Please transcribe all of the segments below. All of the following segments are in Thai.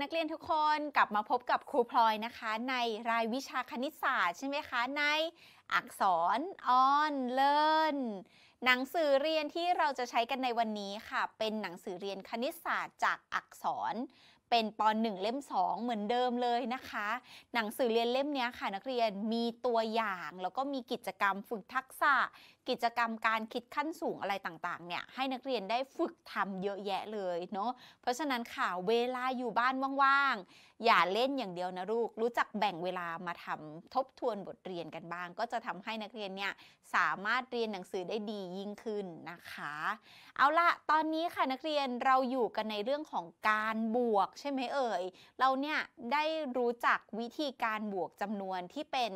นักเรียนทุกคนกลับมาพบกับครูพลอยนะคะ ในรายวิชาคณิตศาสตร์ใช่ไหมคะใน อักษรออนเลินหนังสือเรียนที่เราจะใช้กันในวันนี้ค่ะ เป็นหนังสือเรียนคณิตศาสตร์จากอักษร เป็นป .1 เล่ม 2 เหมือนเดิมเลยนะคะ หนังสือเรียนเล่มนี้ค่ะนักเรียนมีตัวอย่าง แล้วก็มีกิจกรรมฝึกทักษะกิจกรรมการคิดขั้นสูงอะไรต่างๆเนี่ยให้นักเรียนได้ฝึกทำเยอะแยะเลยเนาะเพราะฉะนั้นค่ะเวลาอยู่บ้านว่างๆ อย่าเล่นอย่างเดียวนะลูกรู้จักแบ่งเวลามาทำทบทวนบทเรียนกันบ้าง ก็จะทำให้นักเรียนเนี่ยสามารถเรียนหนังสือได้ดียิ่งขึ้นนะคะ เอาละตอนนี้ค่ะนักเรียนเราอยู่กันในเรื่องของการบวกใช่ไหมเอ่ยเราเนี่ยได้รู้จักวิธีการบวกจำนวนที่เป็น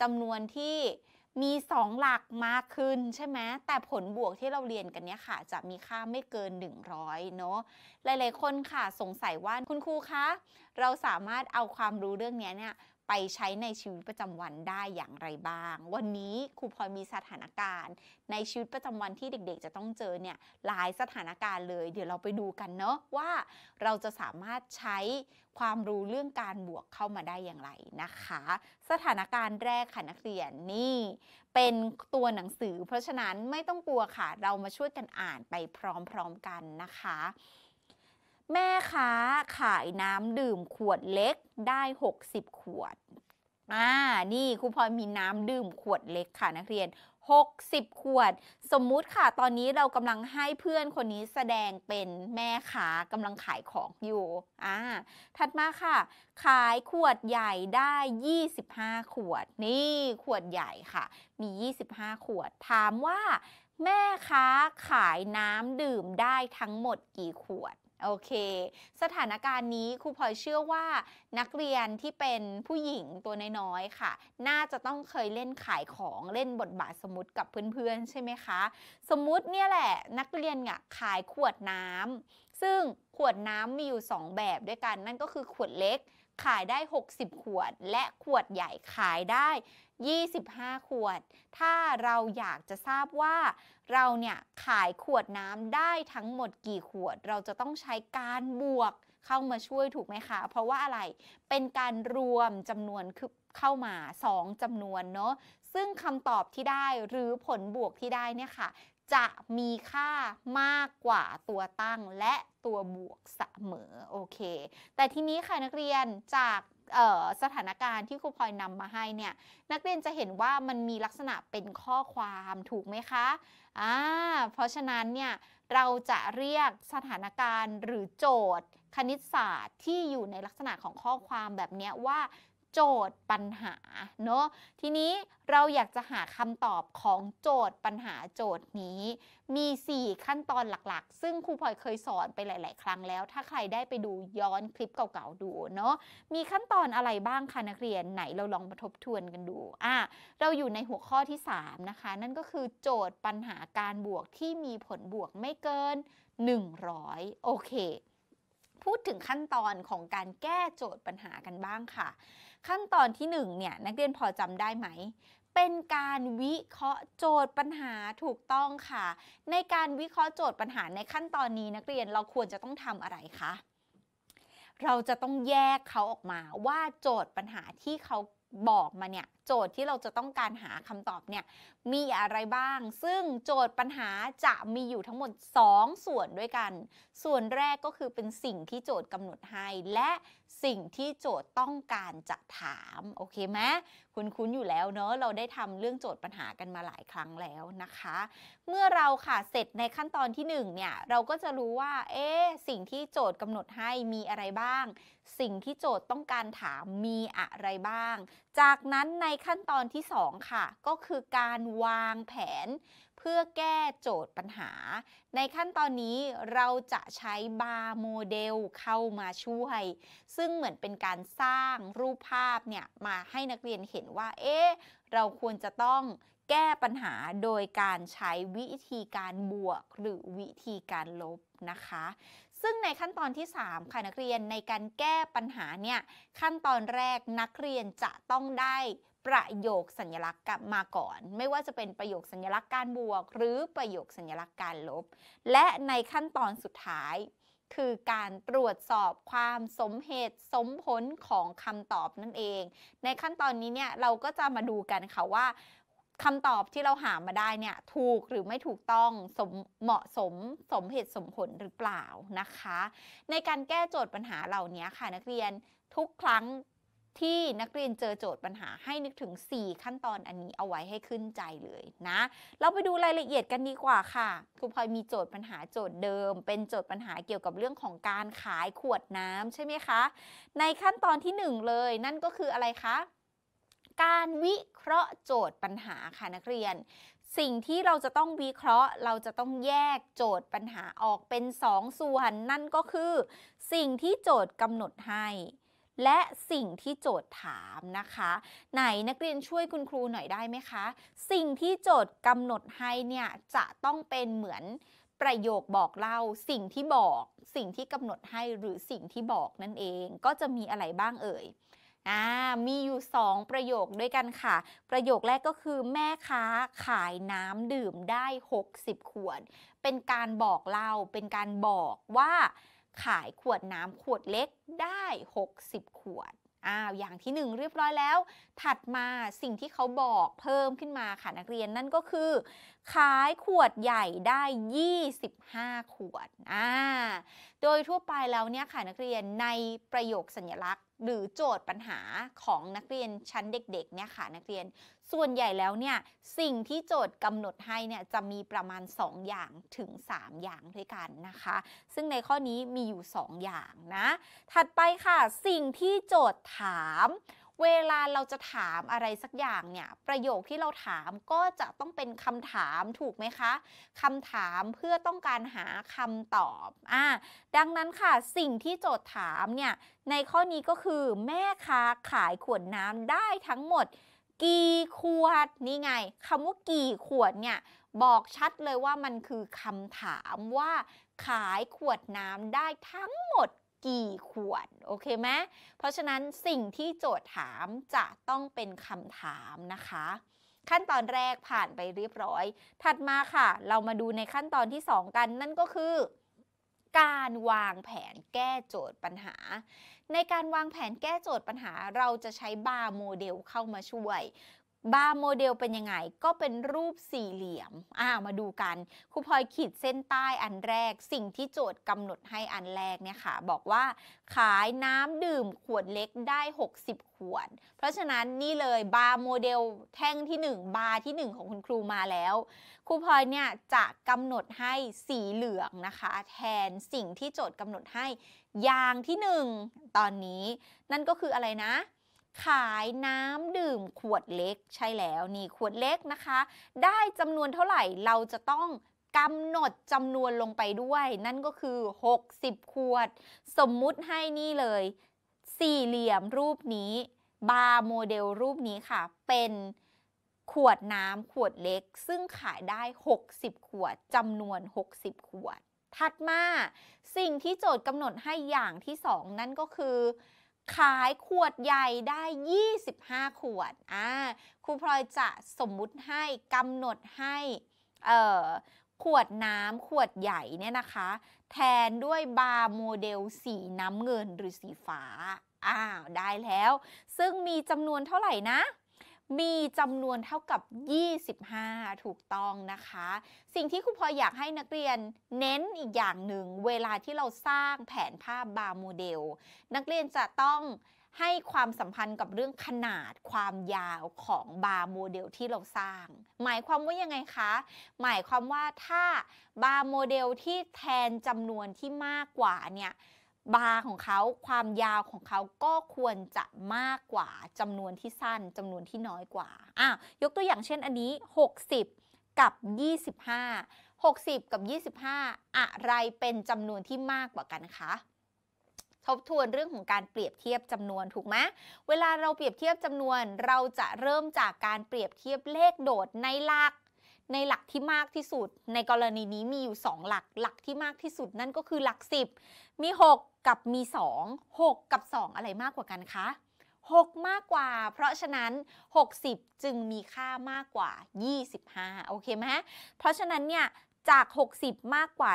จำนวนที่มี 2 หลักมากขึ้นใช่ไหมแต่ผลบวกที่เราเรียนกันเนี้ยค่ะ จะมีค่าไม่เกิน 100 เนาะหลายๆคนค่ะสงสัยว่าคุณครูคะ เราสามารถเอาความรู้เรื่องนี้เนี่ยไปใช้ในชีวิตประจำวันได้อย่างไรบ้าง วันนี้ครูพลอยมีสถานการณ์ ในชีวิตประจำวันที่เด็กๆ จะต้องเจอเนี่ยหลายสถานการณ์เลย เดี๋ยวเราไปดูกันเนาะว่าเราจะสามารถใช้ความรู้เรื่องการบวกเข้ามาได้อย่างไรนะคะ สถานการณ์แรกค่ะนักเรียนนี่เป็นตัวหนังสือ เพราะฉะนั้นไม่ต้องกลัวค่ะเรามาช่วยกันอ่านไปพร้อมๆกันนะคะแม่ค้าขายน้ำดื่มขวดเล็กได้ 60 ขวด อ่า นี่ครูพลอยมีน้ำดื่มขวดเล็กค่ะนักเรียน 60 ขวด สมมุติค่ะ ตอนนี้เรากำลังให้เพื่อนคนนี้แสดงเป็นแม่ค้ากำลังขายของอยู่ อ่า ถัดมาค่ะ ขายขวดใหญ่ได้ 25 ขวด นี่ขวดใหญ่ค่ะ มี 25 ขวด ถามว่า แม่ค้าขายน้ำดื่มได้ทั้งหมดกี่ขวดโอเค สถานการณ์นี้ครูพลอยเชื่อว่านักเรียนที่เป็นผู้หญิงตัวน้อยๆ ค่ะ น่าจะต้องเคยเล่นขายของเล่นบทบาทสมมติกับเพื่อนๆใช่ไหมคะ สมมติเนี่ยแหละนักเรียนอ่ะขายขวดน้ำ ซึ่งขวดน้ำมีอยู่ 2 แบบด้วยกัน นั่นก็คือขวดเล็กขายได้ 60 ขวดและขวดใหญ่ขายได้25 ขวด ถ้าเราอยากจะทราบว่า เรา เนี่ย ขายขวดน้ำได้ทั้งหมดกี่ขวด เราจะต้องใช้การบวกเข้ามาช่วยถูกไหมคะ เพราะว่าอะไร เป็นการรวมจำนวนคือเข้ามา 2 จำนวน เนาะ ซึ่งคำตอบที่ได้หรือผลบวกที่ได้ เนี่ย ค่ะจะ มีค่ามากกว่าตัวตั้งและตัว บวกเสมอ โอเค แต่ทีนี้ค่ะนักเรียนจากสถานการณ์ที่ครูพลอยนำมาให้เนี่ยนักเรียนจะเห็นว่ามันมีลักษณะเป็นข้อความถูกไหมคะอ่าเพราะฉะนั้นเนี่ยเราจะเรียกสถานการณ์หรือโจทย์ คณิตศาสตร์ที่อยู่ในลักษณะของข้อความแบบนี้ว่าโจทย์ปัญหาเนาะ ทีนี้เราอยากจะหาคำตอบของโจทย์ปัญหาโจทย์นี้ มี 4 ขั้นตอนหลัก ๆ ซึ่งครูพลอยเคยสอนไปหลาย ๆ ครั้งแล้ว ถ้าใครได้ไปดูย้อนคลิปเก่า ๆ ดูเนาะ มีขั้นตอนอะไรบ้างคะนักเรียน ไหนเราลองมาทบทวนกันดู อ่ะเราอยู่ในหัวข้อที่ 3 นะคะ นั่นก็คือโจทย์ปัญหาการบวกที่มีผลบวกไม่เกิน 100โอเค พูดถึงขั้นตอนของการแก้โจทย์ปัญหากันบ้างค่ะขั้นตอนที่ 1เนี่ยนักเรียนพอจำได้ไหม เป็นการวิเคราะห์โจทย์ปัญหาถูกต้องค่ะ ในการวิเคราะห์โจทย์ปัญหาในขั้นตอนนี้นักเรียนเราควรจะต้องทำอะไรคะเราจะต้องแยกเขาออกมาว่าโจทย์ปัญหาที่เขาบอกมาเนี่ยโจทย์ที่เราจะต้องการหาคำตอบเนี่ยมีอะไรบ้าง ซึ่งโจทย์ปัญหาจะมีอยู่ทั้งหมด 2 ส่วนด้วยกัน ส่วนแรกก็คือเป็นสิ่งที่โจทย์กำหนดให้ และสิ่งที่โจทย์ต้องการจะถามโอเคไหมคุณคุ้นอยู่แล้วเนอะเราได้ทำเรื่องโจทย์ปัญหากันมาหลายครั้งแล้วนะคะ เมื่อเราค่ะเสร็จในขั้นตอนที่ 1เนี่ยเราก็จะรู้ว่าเอ๊สิ่งที่โจทย์กำหนดให้มีอะไรบ้าง สิ่งที่โจทย์ต้องการถามมีอะไรบ้างจากนั้นในขั้นตอนที่2ค่ะก็คือการวางแผนเพื่อแก้โจทย์ปัญหา ในขั้นตอนนี้เราจะใช้บาร์โมเดลเข้ามาช่วย ซึ่งเหมือนเป็นการสร้างรูปภาพเนี่ยมาให้นักเรียนเห็นว่าเอ๊ะเราควรจะต้องแก้ปัญหาโดยการใช้วิธีการบวกหรือวิธีการลบนะคะซึ่งในขั้นตอนที่3ค่ะนักเรียนในการแก้ปัญหาเนี่ยขั้นตอนแรกนักเรียนจะต้องได้ประโยคสัญลักษณ์กลับมาก่อน ไม่ว่าจะเป็นประโยคสัญลักษณ์การบวกหรือประโยคสัญลักษณ์การลบ และในขั้นตอนสุดท้ายคือการตรวจสอบความสมเหตุสมผลของคำตอบนั่นเอง ในขั้นตอนนี้เนี่ยเราก็จะมาดูกันค่ะว่าคำตอบที่เราหามาได้เนี่ย ถูกหรือไม่ถูกต้องสมเหมาะสมสมเหตุสมผลหรือเปล่านะคะ ในการแก้โจทย์ปัญหาเหล่านี้ค่ะ นักเรียนทุกครั้งที่นักเรียนเจอโจทย์ปัญหาให้นึกถึง 4 ขั้นตอนอันนี้เอาไว้ให้ขึ้นใจเลยนะ เราไปดูรายละเอียดกันดีกว่าค่ะครูพลอยมีโจทย์ปัญหาโจทย์เดิม เป็นโจทย์ปัญหาเกี่ยวกับเรื่องของการขายขวดน้ำใช่ไหมคะ ในขั้นตอนที่ 1 เลยนั่นก็คืออะไรคะการวิเคราะห์โจทย์ปัญหาค่ะนักเรียน สิ่งที่เราจะต้องวิเคราะห์ เราจะต้องแยกโจทย์ปัญหาออกเป็น 2สส่วน นั่นก็คือสิ่งที่โจทย์กำหนดให้ และสิ่งที่โจทย์ถามนะคะ ไหนนักเรียนช่วยคุณครูหน่อยได้ไหมคะ สิ่งที่โจทย์กำหนดให้เนี่ยจะต้องเป็นเหมือนประโยคบอกเล่าสิ่งที่บอกสิ่งที่กำหนดให้หรือสิ่งที่บอกนั่นเองก็จะมีอะไรบ้างเอ่ยมีอยู่ 2 ประโยคด้วยกันค่ะ ประโยคแรกก็คือแม่ค้าขายน้ำดื่มได้ 60 ขวดเป็นการบอกเล่าเป็นการบอกว่า ขายขวดน้ำขวดเล็กได้ 60 ขวดอ้าวอย่างที่1เรียบร้อยแล้ว ถัดมาสิ่งที่เขาบอกเพิ่มขึ้นมาค่ะนักเรียนนั่นก็คือขายขวดใหญ่ได้ 25 ขวดอ่าโดยทั่วไปแล้วเนี่ยค่ะ นักเรียนในประโยคสัญลักษณ์ หรือโจทย์ปัญหาของนักเรียนชั้นเด็กๆเนี่ยค่ะนักเรียนส่วนใหญ่แล้วเนี่ย สิ่งที่โจทย์กำหนดให้เนี่ยจะมีประมาณ 2 อย่างถึง 3 อย่างด้วยกันนะคะ ซึ่งในข้อนี้มีอยู่ 2 อย่างนะถัดไปค่ะสิ่งที่โจทย์ถาม เวลาเราจะถามอะไรสักอย่างเนี่ย ประโยคที่เราถามก็จะต้องเป็นคำถามถูกไหมคะคำถามเพื่อต้องการหาคำตอบ อ่าดังนั้นค่ะสิ่งที่โจทย์ถามเนี่ยในข้อนี้ก็คือแม่ค้าขายขวดน้ำได้ทั้งหมดกี่ขวดนี่ไงคำว่ากี่ขวดเนี่ยบอกชัดเลยว่ามันคือคำถามว่า ขายขวดน้ำได้ทั้งหมดกี่ขวด โอเคไหมเพราะฉะนั้นสิ่งที่โจทย์ถามจะต้องเป็นคำถามนะคะ ขั้นตอนแรกผ่านไปเรียบร้อย ถัดมาค่ะ เรามาดูในขั้นตอนที่ 2 กัน นั่นก็คือการวางแผนแก้โจทย์ปัญหาในการวางแผนแก้โจทย์ปัญหาเราจะใช้บาร์โมเดลเข้ามาช่วยบาร์โมเดลเป็นยังไงก็เป็นรูปสี่เหลี่ยมอ่ามาดูกันครูพลอยขีดเส้นใต้อันแรก สิ่งที่โจทย์กำหนดให้อันแรกเนี่ยค่ะ บอกว่าขายน้ำดื่มขวดเล็กได้ 60 ขวดเพราะฉะนั้นนี่เลยบาร์โมเดลแท่งที่ 1 บาร์ที่ 1 ของคุณครูมาแล้วครูพลอยเนี่ยจะกำหนดให้สีเหลืองนะคะ แทนสิ่งที่โจทย์กำหนดให้อย่างที่1ตอนนี้นั่นก็คืออะไรนะขายน้ำดื่มขวดเล็กใช่แล้วนี่ขวดเล็กนะคะ ได้จำนวนเท่าไหร่เราจะต้องกำหนดจำนวนลงไปด้วย นั่นก็คือ 60 ขวด สมมุติให้นี่เลย สี่เหลี่ยมรูปนี้บาร์โมเดลรูปนี้ค่ะ เป็นขวดน้ำขวดเล็ก ซึ่งขายได้ 60 ขวดจำนวน 60 ขวด ถัดมาสิ่งที่โจทย์กำหนดให้อย่างที่สอง นั่นก็คือขายขวดใหญ่ได้ 25 ขวด อ่า ครูพลอยจะสมมุติให้กำหนดให้ขวดน้ำขวดใหญ่เนี่ยนะคะ แทนด้วยบาร์โมเดลสีน้ำเงินหรือสีฟ้า อ้าว ได้แล้ว ซึ่งมีจำนวนเท่าไหร่นะมีจำนวนเท่ากับ 25 ถูกต้องนะคะ สิ่งที่ครูพอ อยากให้นักเรียน เน้นอีกอย่างหนึ่งเวลาที่เราสร้างแผนภาพบาร์โมเดลนักเรียนจะต้องให้ความสัมพันธ์กับเรื่องขนาดความยาวของบาร์โมเดลที่เราสร้าง หมายความว่ายังไงคะ หมายความว่าถ้าบาร์โมเดลที่แทนจำนวนที่มากกว่าเนี่ยบาร์ของเขาความยาวของเขาก็ควรจะมากกว่าจำนวนที่สั้นจำนวนที่น้อยกว่าอ่ะยกตัวอย่างเช่นอันนี้ 60 กับ 25 60 กับ 25 อะไรเป็นจำนวนที่มากกว่ากันคะทบทวนเรื่องของการเปรียบเทียบจำนวนถูกไหมเวลาเราเปรียบเทียบจำนวนเราจะเริ่มจากการเปรียบเทียบเลขโดดในหลัก ในหลักที่มากที่สุด ในกรณีนี้มีอยู่ 2 หลักหลักที่มากที่สุด นั่นก็คือหลัก 10 มี 6กับมี 2 6 กับ 2 อะไรมากกว่ากันคะ 6 มากกว่าเพราะฉะนั้น 60 จึงมีค่ามากกว่า 25โอเคไหมเพราะฉะนั้นเนี่ยจาก 60 มากกว่า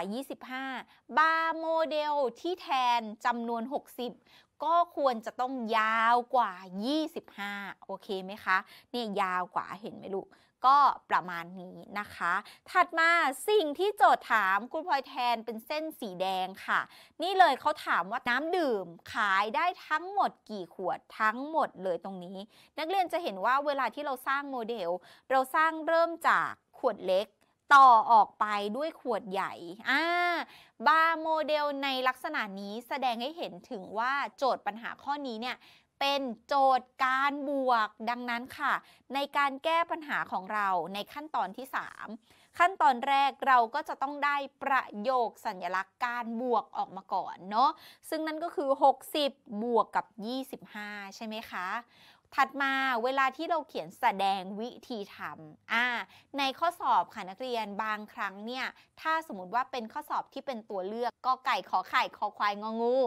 25 บาร์โมเดลที่แทนจำนวน 60 ก็ควรจะต้องยาวกว่า 25 โอเคไหมคะเนี่ยยาวกว่าเห็นไหมลูกก็ประมาณนี้นะคะ ถัดมาสิ่งที่โจทย์ถามคุณพลอยแทนเป็นเส้นสีแดงค่ะ นี่เลยเขาถามว่าน้ำดื่มขายได้ทั้งหมดกี่ขวดทั้งหมดเลยตรงนี้ นักเรียนจะเห็นว่าเวลาที่เราสร้างโมเดล เราสร้างเริ่มจากขวดเล็กต่อออกไปด้วยขวดใหญ่ อ่าบาร์โมเดลในลักษณะนี้แสดงให้เห็นถึงว่าโจทย์ปัญหาข้อนี้เนี่ยเป็นโจทย์การบวกดังนั้นค่ะ ในการแก้ปัญหาของเราในขั้นตอนที่ 3 ขั้นตอนแรกเราก็จะต้องได้ประโยคสัญลักษณ์การบวกออกมาก่อนเนาะซึ่งนั่นก็คือ 60 บวกกับ 25 ใช่ไหมคะ ถัดมาเวลาที่เราเขียนแสดงวิธีทำอ่าในข้อสอบค่ะนักเรียนบางครั้งเนี่ย ถ้าสมมติว่าเป็นข้อสอบที่เป็นตัวเลือกก็ไก่ขอไข่ขอควายงองู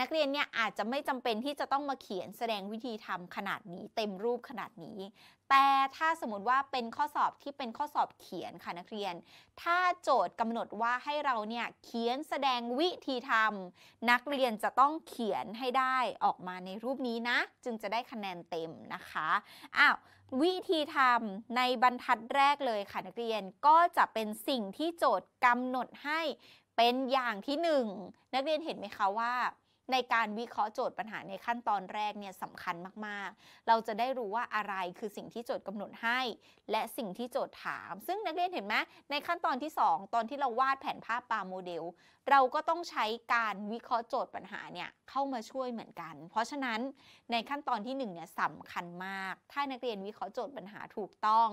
นักเรียนเนี่ยอาจจะไม่จำเป็นที่จะต้องมาเขียนแสดงวิธีทำขนาดนี้ เต็มรูปขนาดนี้ แต่ถ้าสมมติว่าเป็นข้อสอบที่เป็นข้อสอบเขียนค่ะนักเรียน ถ้าโจทย์กำหนดว่าให้เรา เนี่ยเขียนแสดงวิธีทำนักเรียนจะต้องเขียนให้ได้ออกมาในรูปนี้นะ จึงจะได้คะแนนเต็มนะคะ อ้าววิธีทำในบรรทัดแรกเลยค่ะนักเรียนก็จะเป็นสิ่งที่โจทย์กำหนดให้เป็นอย่างที่หนึ่งนักเรียนเห็นไหมคะว่าในการวิเคราะห์โจทย์ปัญหาในขั้นตอนแรกเนี่ยสำคัญมากๆ เราจะได้รู้ว่าอะไรคือสิ่งที่โจทย์กำหนดให้ และสิ่งที่โจทย์ถาม ซึ่งนักเรียนเห็นไหมในขั้นตอนที่ 2 ตอนที่เราวาดแผนภาพปาโมเดลเราก็ต้องใช้การวิเคราะห์โจทย์ปัญหาเนี่ยเข้ามาช่วยเหมือนกัน เพราะฉะนั้นในขั้นตอนที่1เนี่ยสำคัญมาก ถ้านักเรียนวิเคราะห์โจทย์ปัญหาถูกต้อง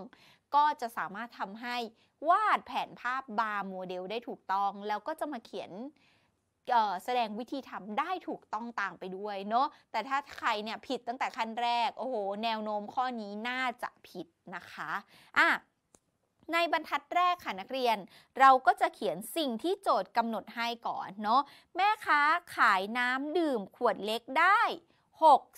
ก็จะสามารถทำให้วาดแผนภาพบาร์โมเดลได้ถูกต้อง แล้วก็จะมาเขียนแสดงวิธีทำได้ถูกต้องตามไปด้วยเนาะแต่ถ้าใครเนี่ยผิดตั้งแต่ขั้นแรกโอ้โหแนวโน้มข้อนี้น่าจะผิดนะคะอ่ะในบรรทัดแรกค่ะนักเรียน เราก็จะเขียนสิ่งที่โจทย์กำหนดให้ก่อนเนาะแม่ค้าขายน้ำดื่มขวดเล็กได้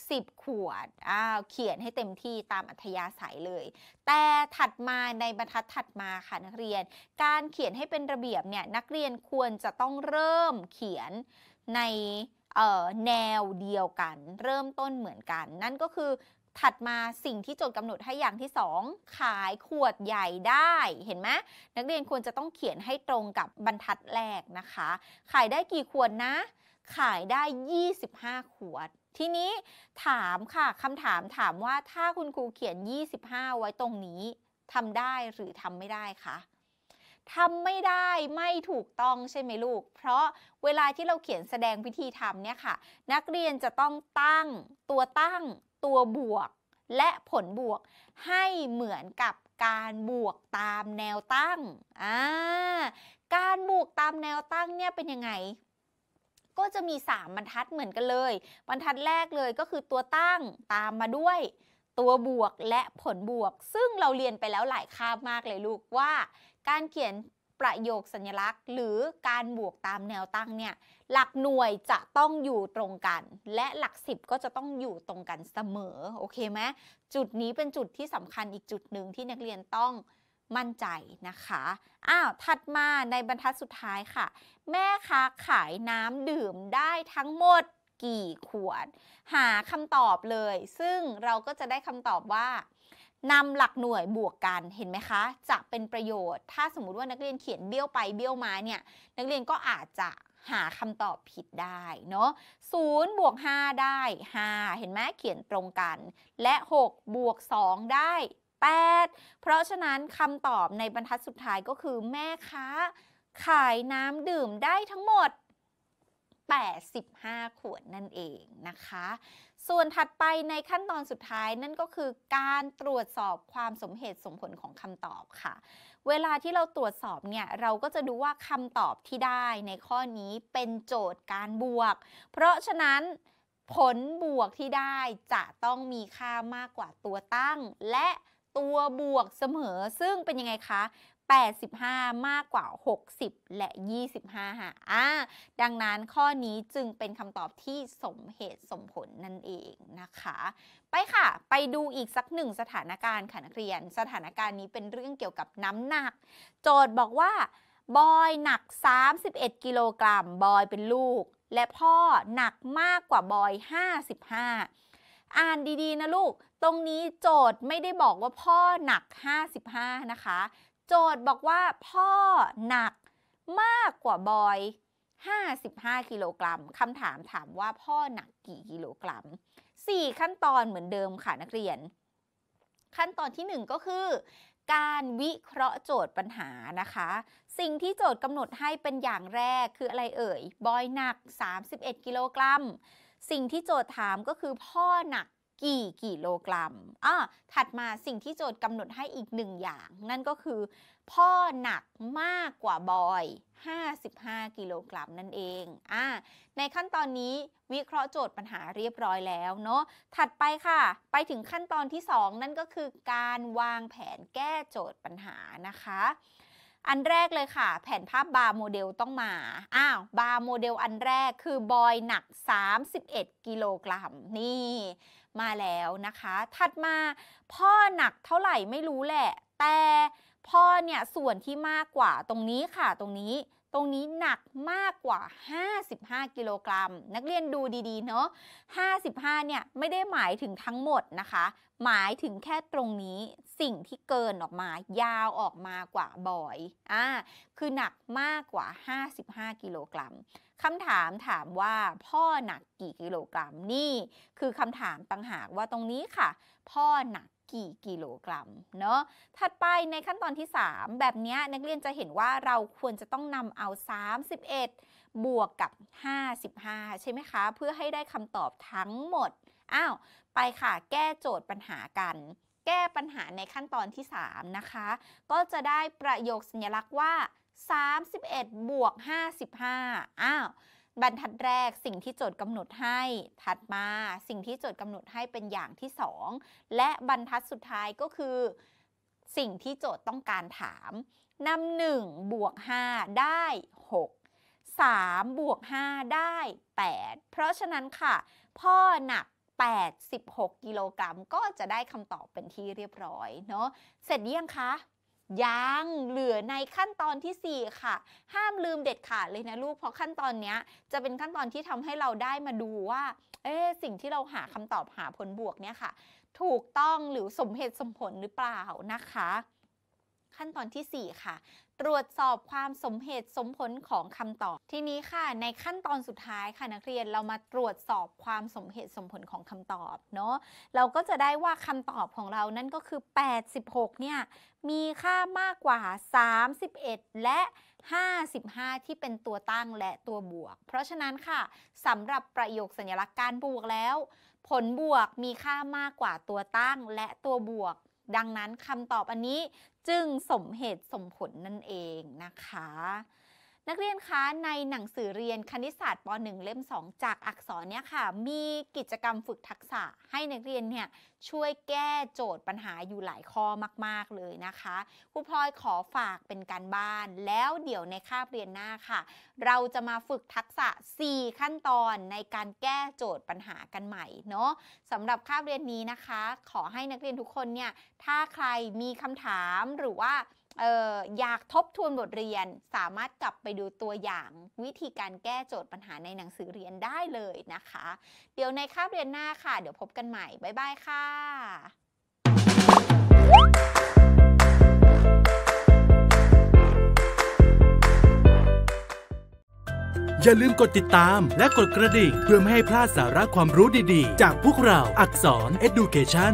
60ขวดอ้าวเขียนให้เต็มที่ตามอัธยาศัยเลย แต่ถัดมาในบรรทัดถัดมา ค่ะนักเรียน การเขียนให้เป็นระเบียบเนี่ยนักเรียนควรจะต้องเริ่มเขียนในแนวเดียวกัน เริ่มต้นเหมือนกัน นั่นก็คือถัดมาสิ่งที่โจทย์กำหนดให้อย่างที่ 2 ขายขวดใหญ่ได้ เห็นไหม นักเรียนควรจะต้องเขียนให้ตรงกับบรรทัดแรกนะคะ ขายได้กี่ขวดนะ ขายได้ 25 ขวดทีนี้ถามค่ะคำถามถามว่าถ้าคุณครูเขียน 25 ไว้ตรงนี้ทำได้หรือทำไม่ได้คะทำไม่ได้ไม่ถูกต้องใช่ไหมลูก เพราะเวลาที่เราเขียนแสดงวิธีทำเนี่ยค่ะ นักเรียนจะต้องตั้งตัวตั้ง ตัวบวก และผลบวกให้เหมือนกับการบวกตามแนวตั้งอ่าการบวกตามแนวตั้งเนี่ยเป็นยังไงก็จะมี 3 บรรทัดเหมือนกันเลย บรรทัดแรกเลยก็คือตัวตั้งตามมาด้วย ตัวบวกและผลบวก ซึ่งเราเรียนไปแล้วหลายคาบมากเลยลูกว่าการเขียนประโยคสัญลักษณ์ หรือการบวกตามแนวตั้งเนี่ยหลักหน่วยจะต้องอยู่ตรงกัน และหลักสิบก็จะต้องอยู่ตรงกันเสมอโอเคไหมจุดนี้เป็นจุดที่สำคัญอีกจุดหนึ่งที่นักเรียนต้องมั่นใจนะคะ อ้าว ถัดมาในบรรทัดสุดท้ายค่ะ แม่ค้าขายน้ำดื่มได้ทั้งหมดกี่ขวด หาคำตอบเลย ซึ่งเราก็จะได้คำตอบว่านำหลักหน่วยบวกกัน เห็นไหมคะ จะเป็นประโยชน์ ถ้าสมมติว่านักเรียนเขียนเบี้ยวไปเบี้ยวมาเนี่ย นักเรียนก็อาจจะหาคำตอบผิดได้เนาะ0บวก5 ได้ 5 เห็นไหมเขียนตรงกัน และ6บวก2ได้8เพราะฉะนั้นคำตอบในบรรทัดสุดท้ายก็คือแม่ค้าขายน้ำดื่มได้ทั้งหมด 85 ขวดนั่นเองนะคะ ส่วนถัดไปในขั้นตอนสุดท้ายนั่นก็คือการตรวจสอบความสมเหตุสมผลของคำตอบค่ะ เวลาที่เราตรวจสอบเนี่ยเราก็จะดูว่าคำตอบที่ได้ในข้อนี้เป็นโจทย์การบวก เพราะฉะนั้นผลบวกที่ได้จะต้องมีค่ามากกว่าตัวตั้งและตัวบวกเสมอซึ่งเป็นยังไงคะ 85 มากกว่า 60 และ 25ฮะอ่าดังนั้นข้อนี้จึงเป็นคำตอบที่สมเหตุสมผลนั่นเองนะคะ ไปค่ะ ไปดูอีกสักหนึ่งสถานการณ์ค่ะ นักเรียน สถานการณ์นี้เป็นเรื่องเกี่ยวกับน้ำหนัก โจทย์บอกว่า บอยหนัก 31 กิโลกรัมบอยเป็นลูก และพ่อหนักมากกว่าบอย 55 อ่านดีๆ นะลูกตรงนี้โจทย์ไม่ได้บอกว่าพ่อหนัก 55 นะคะ โจทย์บอกว่าพ่อหนักมากกว่าบอย 55 กิโลกรัมคำถามถามว่าพ่อหนักกี่กิโลกรัม 4 ขั้นตอนเหมือนเดิมค่ะนักเรียน ขั้นตอนที่1ก็คือการวิเคราะห์โจทย์ปัญหานะคะ สิ่งที่โจทย์กำหนดให้เป็นอย่างแรกคืออะไรเอ่ยบอยหนัก 31 กิโลกรัม สิ่งที่โจทย์ถามก็คือพ่อหนักกี่กิโลกรัม อ่า ถัดมาสิ่งที่โจทย์กำหนดให้อีกหนึ่งอย่าง นั่นก็คือ พ่อหนักมากกว่าบอย 55 กิโลกรัม นั่นเอง อ่า ในขั้นตอนนี้วิเคราะห์โจทย์ปัญหาเรียบร้อยแล้วเนาะ ถัดไปค่ะ ไปถึงขั้นตอนที่ 2 นั่นก็คือการวางแผนแก้โจทย์ปัญหานะคะ อันแรกเลยค่ะ แผนภาพบาร์โมเดลต้องมา อ้าว บาร์โมเดล อันแรกคือบอยหนัก 31 กิโลกรัมนี่มาแล้วนะคะ ถัดมาพ่อหนักเท่าไหร่ไม่รู้แหละ แต่พ่อเนี่ยส่วนที่มากกว่าตรงนี้ค่ะตรงนี้ตรงนี้หนักมากกว่า 55 กิโลกรัมนักเรียนดูดีๆเนาะ55 เนี่ย ไม่ได้หมายถึงทั้งหมดนะคะ หมายถึงแค่ตรงนี้สิ่งที่เกินออกมายาวออกมากว่าบ่อยอ่าคือหนักมากกว่า 55 กิโลกรัมคำถามถามว่าพ่อหนักกี่กิโลกรัมนี่ คือคำถามต่างหากว่าตรงนี้ค่ะ พ่อหนักกี่กิโลกรัมเนาะถัดไปในขั้นตอนที่3แบบนี้นักเรียนจะเห็นว่าเราควรจะต้องนำเอา31บวกกับ 55 ใช่ไหมคะเพื่อให้ได้คำตอบทั้งหมดอ้าวไปค่ะแก้โจทย์ปัญหากัน แก้ปัญหาในขั้นตอนที่ 3 นะคะก็จะได้ประโยคสัญลักษณ์ว่า31บวก 55 อ้าว บรรทัดแรกสิ่งที่โจทย์กำหนดให้ถัดมาสิ่งที่โจทย์กำหนดให้เป็นอย่างที่ 2 และบรรทัดสุดท้ายก็คือ สิ่งที่โจทย์ต้องการถามนำหนึ่งบวก5ได้ 6 3บวก5ได้8 เพราะฉะนั้นค่ะ พ่อหนัก86กิโลกรัมก็จะได้คำตอบเป็นที่เรียบร้อยเนาะเสร็จยังคะยังเหลือในขั้นตอนที่ 4 ค่ะ ห้ามลืมเด็ดขาดเลยนะลูก เพราะขั้นตอนนี้จะเป็นขั้นตอนที่ทำให้เราได้มาดูว่า เอ๊สิ่งที่เราหาคำตอบหาผลบวกเนี่ยค่ะ ถูกต้องหรือสมเหตุสมผลหรือเปล่านะคะ ขั้นตอนที่ 4 ค่ะตรวจสอบความสมเหตุสมผลของคำตอบทีนี้ค่ะ ในขั้นตอนสุดท้ายค่ะนักเรียนเรามาตรวจสอบความสมเหตุสมผลของคำตอบเนาะเราก็จะได้ว่าคำตอบของเรานั่นก็คือ 86เนี่ย มีค่ามากกว่า 31 และ 55 ที่เป็นตัวตั้งและตัวบวกเพราะฉะนั้นค่ะสำหรับประโยคสัญลักษณ์การบวกแล้วผลบวกมีค่ามากกว่าตัวตั้งและตัวบวกดังนั้นคำตอบอันนี้จึงสมเหตุสมผลนั่นเองนะคะนักเรียนคะในหนังสือเรียนคณิตศาสตร์ป .1 เล่ม 2 จากอักษรเนี่ยค่ะ มีกิจกรรมฝึกทักษะให้นักเรียนเนี่ยช่วยแก้โจทย์ปัญหาอยู่หลายข้อมากๆเลยนะคะครูพลอยขอฝากเป็นการบ้าน แล้วเดี๋ยวในคาบเรียนหน้าค่ะ เราจะมาฝึกทักษะ 4 ขั้นตอนในการแก้โจทย์ปัญหากันใหม่เนาะสำหรับคาบเรียนนี้นะคะ ขอให้นักเรียนทุกคนเนี่ยถ้าใครมีคำถามหรือว่าอออยากทบทวนบทเรียนสามารถกลับไปดูตัวอย่างวิธีการแก้โจทย์ปัญหาในหนังสือเรียนได้เลยนะคะ เดี๋ยวในคาบเรียนหน้าค่ะ เดี๋ยวพบกันใหม่ บ๊ายบายค่ะ อย่าลืมกดติดตามและกดกระดิ่งเพื่อไม่ให้พลาดสาระความรู้ดีๆ จากพวกเราอักษร Education